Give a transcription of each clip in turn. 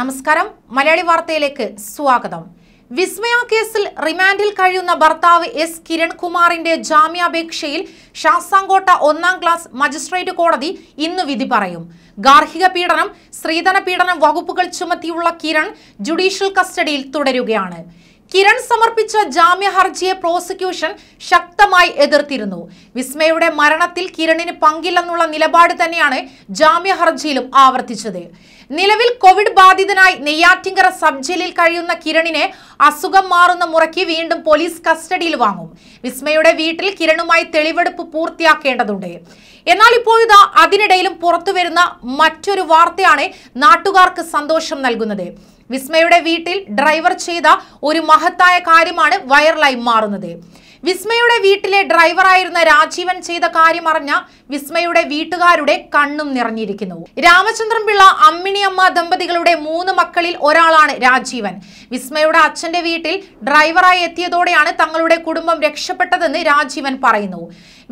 നമസ്കാരം മലയാളി വാർത്തയിലേക്ക് സ്വാഗതം വിസ്മയ കേസിൽ റിമാൻഡിൽ കഴിയുന്ന ഭർത്താവ് എസ് കിരൺകുമാറിന്റെ ജാമ്യാപേക്ഷയിൽ ശാസ്താംകോട്ട ഒന്നാം ക്ലാസ് മജിസ്ട്രേറ്റ് കോടതി ഇന്ന് വിധി പറയും ഗാർഹിക പീഡനം സ്ത്രീധന പീഡനം വകുപ്പുകൾ ചുമത്തിയുള്ള കിരൺ ജുഡീഷ്യൽ കസ്റ്റഡിയിൽ തുടരുകയാണ് കിരൺ സമർപ്പിച്ച ജാമ്യ ഹർജിയെ പ്രോസിക്യൂഷൻ ശക്തമായി എതിർത്തിരുന്നു വിസ്മയുടെ മരണത്തിൽ കിരണിന് പങ്കില്ലെന്നുള്ള നിലപാട് തന്നെയാണ് ജാമ്യ ഹർജിയിലും ആവർത്തിച്ചത് നിലവിൽ കോവിഡ് ബാധിതനായി നെയ്യാറ്റിങ്കര സബ് ജയിലിൽ കഴിയുന്ന കിരണിനെ അസുഖം മാറുന്ന മുറയ്ക്ക് വീണ്ടും പോലീസ് കസ്റ്റഡിയിൽ വാങ്ങും വിസ്മയുടെ വീട്ടിൽ കിരണുമായി തെളിവെടുപ്പ് പൂർത്തിയാക്കേണ്ടതുണ്ട് എന്നാൽ ഇപ്പോഴിതാ അതിനിടയിലും പുറത്തുവരുന്ന മറ്റൊരു വാർത്തയാണ് നാട്ടുകാർക്ക് സന്തോഷം നൽകുന്നത് വിസ്മയുടെ വീട്ടിൽ ഡ്രൈവർ ചെയ്ത ഒരു മഹത്തായ കാര്യമാണ് വൈറലായി മാറുന്നത് വിസ്മയുടെ വീട്ടിലെ ഡ്രൈവറായിരുന്ന രാജീവൻ ചെയ്ത കാര്യം അറിഞ്ഞ വിസ്മയുടെ വീട്ടുകാരുടെ കണ്ണും നിറഞ്ഞിരിക്കുന്നു രാമചന്ദ്രൻ പിള്ള അമ്മിണിയമ്മ ദമ്പതികളുടെ മൂന്ന് മക്കളിൽ ഒരാളാണ് രാജീവൻ വിസ്മയുടെ അച്ഛന്റെ വീട്ടിൽ ഡ്രൈവറായി എത്തിയതോടെയാണ് തങ്ങളുടെ കുടുംബം രക്ഷപ്പെട്ടതെന്ന് രാജീവൻ പറയുന്നു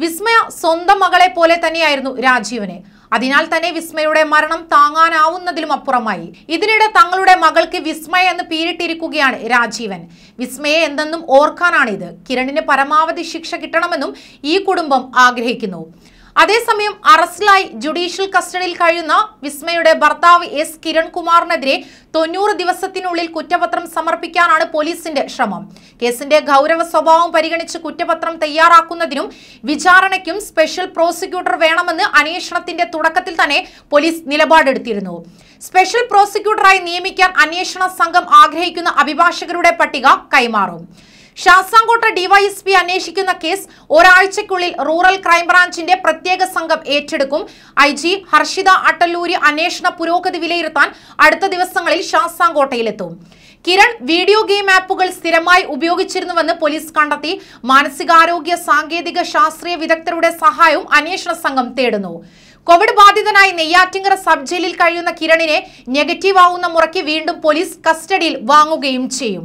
വിസ്മയ സ്വന്തം മകളെ പോലെ തന്നെയായിരുന്നു രാജീവന് അതിനാൽ തന്നെ വിസ്മയുടെ മരണം താങ്ങാനാവുന്നതിലും അപ്പുറമായി ഇതിനിടെ തങ്ങളുടെ മകൾക്ക് വിസ്മയ എന്ന് പേരിട്ടിരിക്കുകയാണ് രാജീവൻ വിസ്മയെ എന്തെന്നും ഓർക്കാനാണിത് കിരണിന് പരമാവധി ശിക്ഷ കിട്ടണമെന്നും ഈ കുടുംബം ആഗ്രഹിക്കുന്നു അതേസമയം അറസ്റ്റിലായി ജുഡീഷ്യൽ കസ്റ്റഡിയിൽ കഴിയുന്ന വിസ്മയുടെ ഭർത്താവ് എസ് കിരൺകുമാറിനെതിരെ തൊണ്ണൂറ് ദിവസത്തിനുള്ളിൽ കുറ്റപത്രം സമർപ്പിക്കാനാണ് പോലീസിന്റെ ശ്രമം കേസിന്റെ ഗൗരവ സ്വഭാവം പരിഗണിച്ച് കുറ്റപത്രം തയ്യാറാക്കുന്നതിനും വിചാരണയ്ക്കും സ്പെഷ്യൽ പ്രോസിക്യൂട്ടർ വേണമെന്ന് അന്വേഷണത്തിന്റെ തുടക്കത്തിൽ തന്നെ പോലീസ് നിലപാടെടുത്തിരുന്നു സ്പെഷ്യൽ പ്രോസിക്യൂട്ടറായി നിയമിക്കാൻ അന്വേഷണ സംഘം ആഗ്രഹിക്കുന്ന അഭിഭാഷകരുടെ പട്ടിക കൈമാറും ശാസ്താംകോട്ട ഡിവൈഎസ്പി അന്വേഷിക്കുന്ന കേസ് ഒരാഴ്ചയ്ക്കുള്ളിൽ റൂറൽ ക്രൈംബ്രാഞ്ചിന്റെ പ്രത്യേക സംഘം ഏറ്റെടുക്കും ഐ ജി ഹർഷിത അട്ടല്ലൂരി അന്വേഷണ പുരോഗതി വിലയിരുത്താൻ അടുത്ത ദിവസങ്ങളിൽ ശാസ്താംകോട്ടയിലെത്തും കിരൺ വീഡിയോ ഗെയിം ആപ്പുകൾ സ്ഥിരമായി ഉപയോഗിച്ചിരുന്നുവെന്ന് പോലീസ് കണ്ടെത്തി മാനസികാരോഗ്യ സാങ്കേതിക ശാസ്ത്രീയ വിദഗ്ധരുടെ സഹായവും അന്വേഷണ സംഘം തേടുന്നു കോവിഡ് ബാധിതനായി നെയ്യാറ്റിങ്കര സബ് ജയിലിൽ കഴിയുന്ന കിരണിനെ നെഗറ്റീവ് ആവുന്ന മുറയ്ക്ക് വീണ്ടും പോലീസ് കസ്റ്റഡിയിൽ വാങ്ങുകയും ചെയ്യും